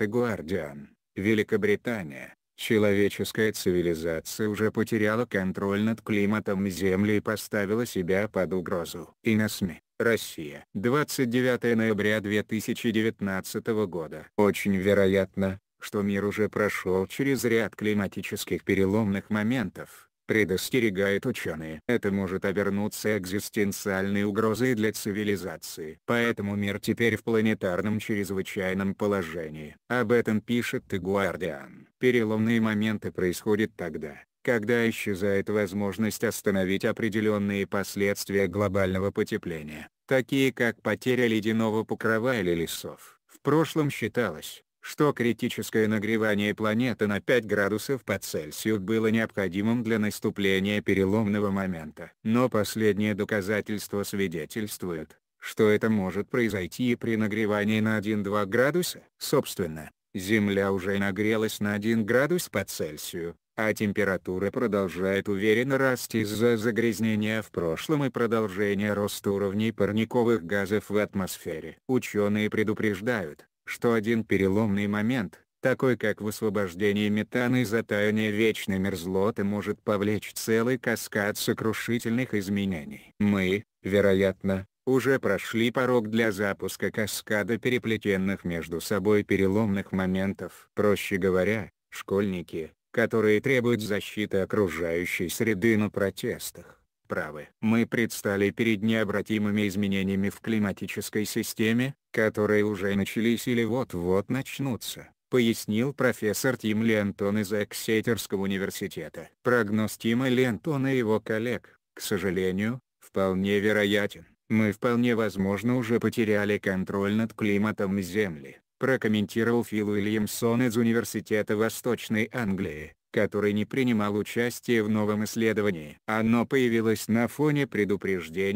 The Guardian, Великобритания, человеческая цивилизация уже потеряла контроль над климатом Земли и поставила себя под угрозу. И на СМИ. Россия. 29 ноября 2019 года. Очень вероятно, что мир уже прошел через ряд климатических переломных моментов предостерегают ученые. Это может обернуться экзистенциальной угрозой для цивилизации. Поэтому мир теперь в планетарном чрезвычайном положении. Об этом пишет The Guardian. Переломные моменты происходят тогда, когда исчезает возможность остановить определенные последствия глобального потепления, такие как потеря ледяного покрова или лесов. В прошлом считалось, что критическое нагревание планеты на 5 градусов по Цельсию было необходимым для наступления переломного момента. Но последние доказательства свидетельствуют, что это может произойти и при нагревании на 1-2 градуса. Собственно, Земля уже нагрелась на 1 градус по Цельсию, а температура продолжает уверенно расти из-за загрязнения в прошлом и продолжения роста уровней парниковых газов в атмосфере. Ученые предупреждают, что один переломный момент, такой как высвобождение метана и затаяние вечной мерзлоты может повлечь целый каскад сокрушительных изменений. Мы, вероятно, уже прошли порог для запуска каскада переплетенных между собой переломных моментов. Проще говоря, школьники, которые требуют защиты окружающей среды на протестах правы. Мы предстали перед необратимыми изменениями в климатической системе, которые уже начались или вот-вот начнутся пояснил профессор Тим Лентон из Эксетерского университета. Прогноз Тима Лентона и его коллег, к сожалению, вполне вероятен. Мы вполне возможно уже потеряли контроль над климатом Земли, прокомментировал Фил Уильямсон из Университета Восточной Англии который не принимал участия в новом исследовании. Оно появилось на фоне предупреждения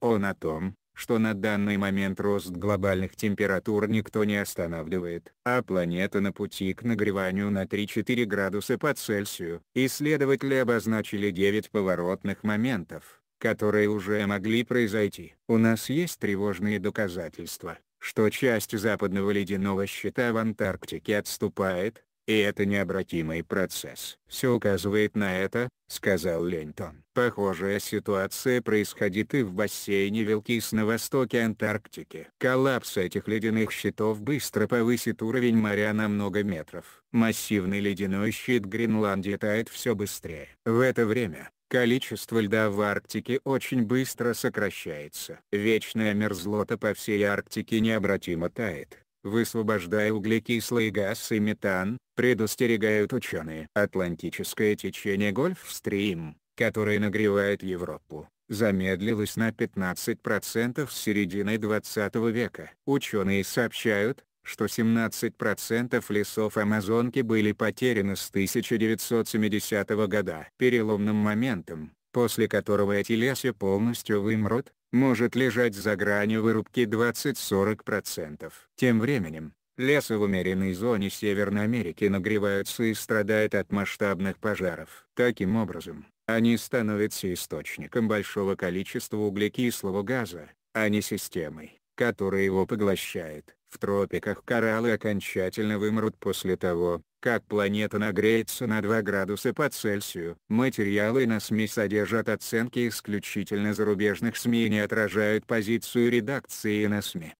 ООН о том, что на данный момент рост глобальных температур никто не останавливает, а планета на пути к нагреванию на 3-4 градуса по Цельсию. Исследователи обозначили 9 поворотных моментов, которые уже могли произойти. У нас есть тревожные доказательства, что часть западного ледяного щита в Антарктике отступает, и это необратимый процесс. «Все указывает на это», — сказал Лентон. Похожая ситуация происходит и в бассейне Вилкис на востоке Антарктики. Коллапс этих ледяных щитов быстро повысит уровень моря на много метров. Массивный ледяной щит Гренландии тает все быстрее. В это время, Количество льда в Арктике очень быстро сокращается. Вечная мерзлота по всей Арктике необратимо тает высвобождая углекислый газ и метан, предостерегают ученые. Атлантическое течение Гольфстрим, которое нагревает Европу, замедлилось на 15% с середины 20 века. Ученые сообщают, что 17% лесов Амазонки были потеряны с 1970 года. Переломным моментом, после которого эти леса полностью вымрут, может лежать за гранью вырубки 20-40%. Тем временем, леса в умеренной зоне Северной Америки нагреваются и страдают от масштабных пожаров. Таким образом, они становятся источником большого количества углекислого газа, а не системой, которая его поглощает. В тропиках кораллы окончательно вымрут после того, как планета нагреется на 2 градуса по Цельсию. Материалы на СМИ содержат оценки исключительно зарубежных СМИ и не отражают позицию редакции на СМИ.